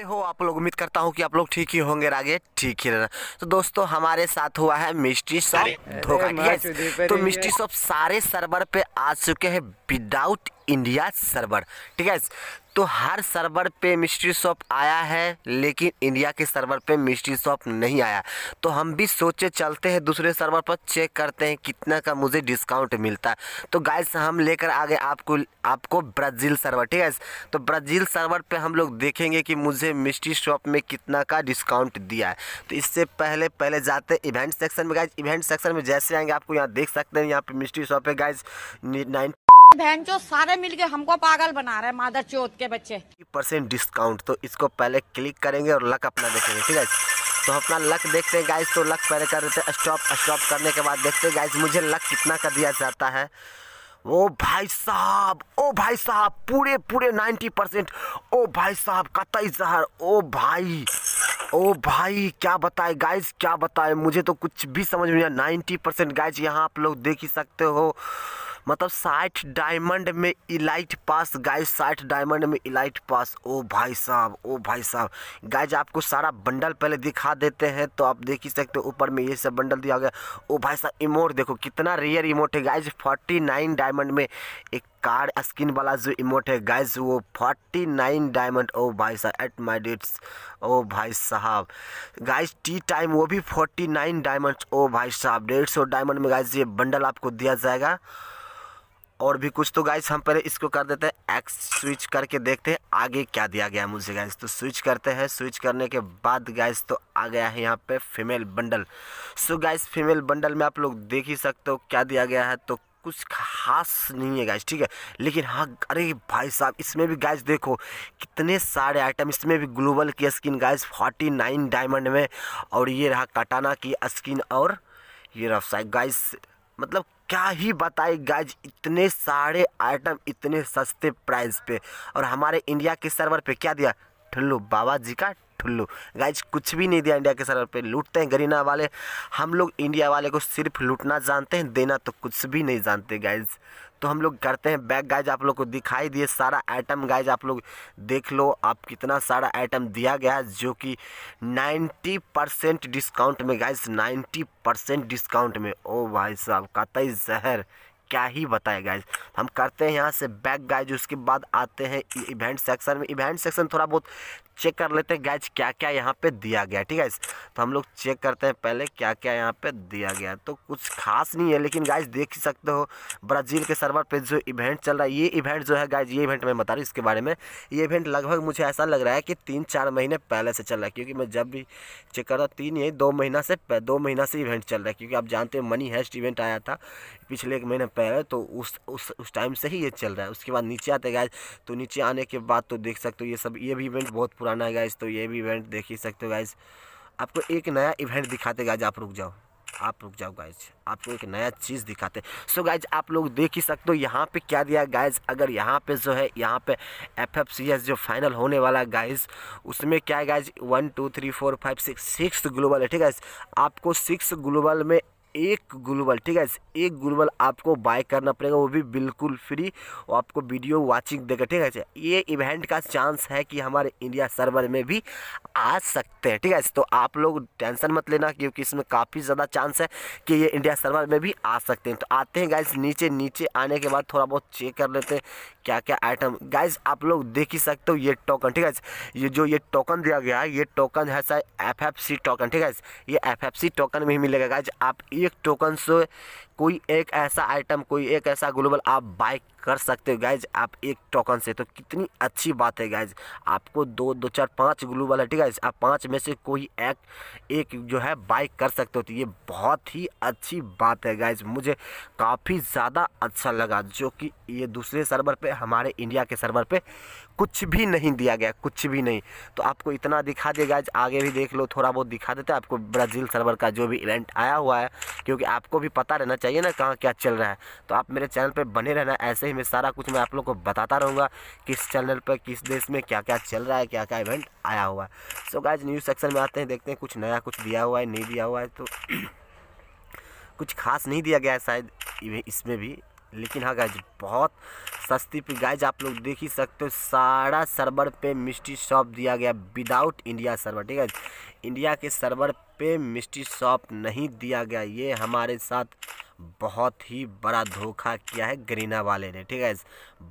कैसे हो आप लोग उम्मीद करता हूँ कि आप लोग ठीक ही होंगे आगे ठीक ही रहना तो दोस्तों हमारे साथ हुआ है मिस्ट्री शॉप धोखा तो मिस्ट्री शॉप सारे सर्वर पे आ चुके हैं विदाउट इंडिया सर्वर ठीक है तो हर सर्वर पे मिस्ट्री शॉप आया है लेकिन इंडिया के सर्वर पे मिस्ट्री शॉप नहीं आया तो हम भी सोचे चलते हैं दूसरे सर्वर पर चेक करते हैं कितना का मुझे डिस्काउंट मिलता है तो गाइस हम लेकर आ गए आपको आपको ब्राज़ील सर्वर ठीक है तो ब्राज़ील सर्वर पे हम लोग देखेंगे कि मुझे मिस्ट्री शॉप में कितना का डिस्काउंट दिया है तो इससे पहले पहले जाते इवेंट सेक्शन में गाइज इवेंट सेक्शन में जैसे आएंगे आपको यहाँ देख सकते हैं यहाँ पर मिस्ट्री शॉप है गाइज नाइन बहन जो सारे मिलके हमको पागल बना रहे मादर चौथ के बच्चे परसेंट डिस्काउंट तो इसको पहले क्लिक करेंगे और लक अपना देखेंगे ठीक है तो अपना लक देखते हैं गाइस तो लक पहले कर देते हैं स्टॉप स्टॉप करने के बाद देखते हैं गाइस मुझे लक कितना का दिया जाता है ओ भाई साहब ओ भाई साहब पूरे पूरे नाइन्टी परसेंट ओ भाई साहब कतई जहर ओ भाई ओ भाई क्या बताए गाइस क्या बताए मुझे तो कुछ भी समझ में नहीं आया नाइन्टी परसेंट गाइज यहाँ आप लोग देख ही सकते हो मतलब साठ डायमंड में इलाइट पास गाइस साठ डायमंड में इलाइट पास ओ भाई साहब ओ भाई साहब गाइज आपको सारा बंडल पहले दिखा देते हैं तो आप देख ही सकते हो ऊपर में ये सब बंडल दिया गया ओ भाई साहब इमोट देखो कितना रेयर इमोट है गाइज फोर्टी नाइन डायमंड में एक कार स्किन वाला जो इमोट है गाइज वो फोर्टी नाइन डायमंड ओ भाई साहब एट माई डेट्स ओ भाई साहब गाइज टी टाइम वो भी फोर्टी नाइन डायमंड ओ भाई साहब डेढ़ सौ डायमंड में गाइज ये बंडल आपको दिया जाएगा और भी कुछ तो गाइस हम पहले इसको कर देते हैं एक्स स्विच करके देखते हैं आगे क्या दिया गया है मुझे गाइस तो स्विच करते हैं स्विच करने के बाद गाइस तो आ गया है यहाँ पे female bundle so guys female bundle में आप लोग देख ही सकते हो क्या दिया गया है तो कुछ खास नहीं है गाइस ठीक है लेकिन हाँ अरे भाई साहब इसमें भी गाइस देखो कितने सारे आइटम इसमें भी ग्लोबल की स्किन गाइस 49 डायमंड में और ये रहा कटाना की स्किन और ये रहा गाइस मतलब क्या ही बताए गाइज इतने सारे आइटम इतने सस्ते प्राइस पे और हमारे इंडिया के सर्वर पे क्या दिया ठुल्लू बाबा जी का ठुल्लू गाइज कुछ भी नहीं दिया इंडिया के सर्वर पे लूटते हैं गरीना वाले हम लोग इंडिया वाले को सिर्फ लूटना जानते हैं देना तो कुछ भी नहीं जानते गाइज तो हम लोग करते हैं बैग गाइज आप लोग को दिखाई दिए सारा आइटम गाइज आप लोग देख लो आप कितना सारा आइटम दिया गया है जो कि 90 परसेंट डिस्काउंट में गाइज 90 परसेंट डिस्काउंट में ओ भाई साहब कतई जहर क्या ही बताए गाइज हम करते हैं यहाँ से बैग गाइज उसके बाद आते हैं इवेंट सेक्शन में इवेंट सेक्शन थोड़ा बहुत चेक कर लेते हैं गैज क्या क्या यहाँ पे दिया गया ठीक है तो हम लोग चेक करते हैं पहले क्या क्या यहाँ पे दिया गया तो कुछ खास नहीं है लेकिन गाइज देख ही सकते हो ब्राज़ील के सर्वर पे जो इवेंट चल रहा है ये इवेंट जो है गाइज ये इवेंट मैं बता रही हूँ इसके बारे में ये इवेंट लगभग मुझे ऐसा लग रहा है कि तीन चार महीने पहले से चल रहा है क्योंकि मैं जब भी चेक कर रहा तीन यही दो महीना से दो महीना से इवेंट चल रहा है क्योंकि आप जानते हैं मनी हैस्ट इवेंट आया था पिछले एक महीने पहले तो उस उस उस टाइम से ही ये चल रहा है उसके बाद नीचे आते गाइज तो नीचे आने के बाद तो देख सकते हो ये सब ये भी इवेंट बहुत पुराना है गाइस तो ये भी इवेंट देख ही सकते हो गाइस आपको एक नया इवेंट दिखाते गाइज आप रुक जाओ आप रुक जाओ गाइज आपको एक नया चीज़ दिखाते सो गाइज आप लोग देख ही सकते हो यहाँ पे क्या दिया गाइज अगर यहाँ पे जो है यहाँ पे एफ एफ सी एस जो फाइनल होने वाला गाइज उसमें क्या है guys one two three four five six six global है ठीक है आपको सिक्स ग्लोबल में एक ग्लूबल ठीक है एक ग्लूबल आपको बाय करना पड़ेगा वो भी बिल्कुल फ्री और आपको वीडियो वाचिंग देगा ठीक है ये इवेंट का चांस है कि हमारे इंडिया सर्वर में भी आ सकते हैं ठीक है तो आप लोग टेंशन मत लेना क्योंकि इसमें काफ़ी ज़्यादा चांस है कि ये इंडिया सर्वर में भी आ सकते हैं तो आते हैं गाइज नीचे नीचे आने के बाद थोड़ा बहुत चेक कर लेते हैं क्या क्या आइटम गाइज आप लोग देख ही सकते हो ये टोकन ठीक है ये जो ये टोकन दिया गया है ये टोकन है sir F F C token ठीक है ये एफ एफ सी टोकन में ही मिलेगा गाइज आप एक टोकन से कोई एक ऐसा आइटम कोई एक ऐसा ग्लोबल आप बाइक कर सकते हो गाइज आप एक टोकन से तो कितनी अच्छी बात है गाइज आपको दो दो चार पाँच ग्लू वाला ठीक है आप पाँच में से कोई एक एक जो है बाइक कर सकते हो तो ये बहुत ही अच्छी बात है गाइज मुझे काफ़ी ज़्यादा अच्छा लगा जो कि ये दूसरे सर्वर पे हमारे इंडिया के सर्वर पे कुछ भी नहीं दिया गया कुछ भी नहीं तो आपको इतना दिखा दे आज आगे भी देख लो थोड़ा बहुत दिखा देते हैं आपको ब्राज़ील सर्वर का जो भी इवेंट आया हुआ है क्योंकि आपको भी पता रहना चाहिए ना कहाँ क्या चल रहा है तो आप मेरे चैनल पर बने रहना ऐसे ही मैं सारा कुछ मैं आप लोग को बताता रहूँगा किस चैनल पर किस देश में क्या क्या चल रहा है क्या क्या इवेंट आया हुआ है सो गाइज न्यूज़ सेक्शन में आते हैं देखते हैं कुछ नया कुछ दिया हुआ है नहीं दिया हुआ है तो कुछ खास नहीं दिया गया है शायद इसमें भी लेकिन हाँ गाइज बहुत सस्ती पे गाइज आप लोग देख ही सकते हो सारा सर्वर पे मिस्ट्री शॉप दिया गया विदाउट इंडिया सर्वर ठीक है इंडिया के सर्वर पे मिस्टी शॉप नहीं दिया गया ये हमारे साथ बहुत ही बड़ा धोखा किया है ग्रीना वाले ने ठीक है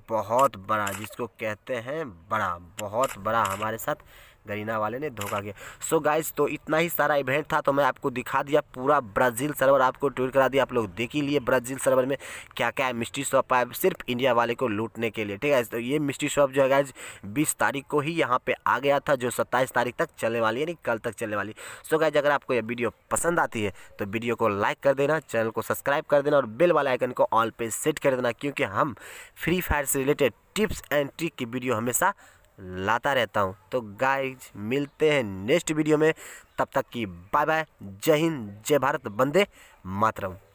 बहुत बड़ा जिसको कहते हैं बड़ा बहुत बड़ा हमारे साथ गरीना वाले ने धोखा किया सो so गाइज तो इतना ही सारा इवेंट था तो मैं आपको दिखा दिया पूरा ब्राज़ील सर्वर आपको ट्वीट करा दिया आप लोग देख ही लिए ब्राज़ील सर्वर में क्या क्या है मिस्ट्री शॉप है सिर्फ इंडिया वाले को लूटने के लिए ठीक है तो ये मिस्ट्री शॉप जो है गाइज बीस तारीख को ही यहाँ पर आ गया था जो सत्ताईस तारीख तक चलने वाली यानी कल तक चलने वाली सो गाइज अगर आपको यह वीडियो पसंद आती है तो वीडियो को लाइक कर देना चैनल को सब्सक्राइब कर देना और बेल वाला आइकन को ऑल पे सेट कर देना क्योंकि हम फ्री फायर से रिलेटेड टिप्स एंड ट्रिक की वीडियो हमेशा लाता रहता हूँ तो गाइज मिलते हैं नेक्स्ट वीडियो में तब तक की बाय बाय जय हिंद जय भारत बंदे मातरम